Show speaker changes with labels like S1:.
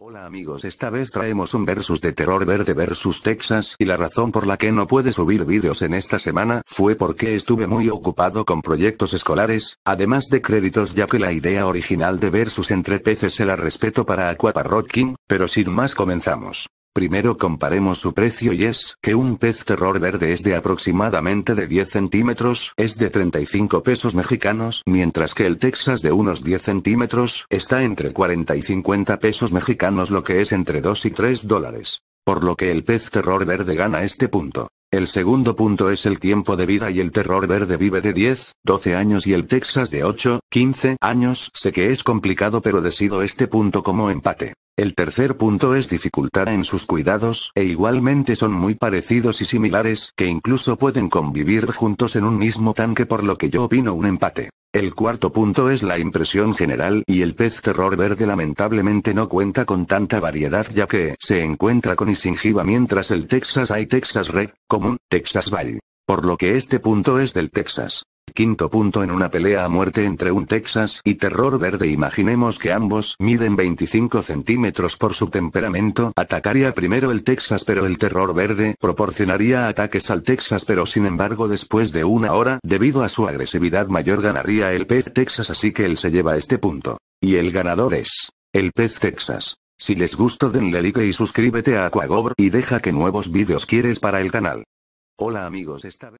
S1: Hola amigos, esta vez traemos un versus de terror verde versus Texas y la razón por la que no pude subir vídeos en esta semana fue porque estuve muy ocupado con proyectos escolares, además de créditos ya que la idea original de versus entre peces era la respeto para Aquaparrotkin, pero sin más comenzamos. Primero comparemos su precio y es que un pez terror verde es de aproximadamente de 10 centímetros, es de 35 pesos mexicanos, mientras que el Texas de unos 10 centímetros está entre 40 y 50 pesos mexicanos lo que es entre 2 y 3 dólares. Por lo que el pez terror verde gana este punto. El segundo punto es el tiempo de vida y el terror verde vive de 10, 12 años y el Texas de 8, 15 años. Sé que es complicado pero decido este punto como empate. El tercer punto es dificultad en sus cuidados e igualmente son muy parecidos y similares que incluso pueden convivir juntos en un mismo tanque por lo que yo opino un empate. El cuarto punto es la impresión general y el pez terror verde lamentablemente no cuenta con tanta variedad ya que se encuentra con Isingiva mientras el Texas hay Texas Red, común, Texas Valley. Por lo que este punto es del Texas quinto punto en una pelea a muerte entre un Texas y Terror Verde. Imaginemos que ambos miden 25 centímetros por su temperamento, atacaría primero el Texas pero el Terror Verde proporcionaría ataques al Texas pero sin embargo después de una hora, debido a su agresividad mayor ganaría el pez Texas así que él se lleva este punto. Y el ganador es... El pez Texas. Si les gustó denle like y suscríbete a Aquagobr y deja que nuevos vídeos quieres para el canal. Hola amigos esta vez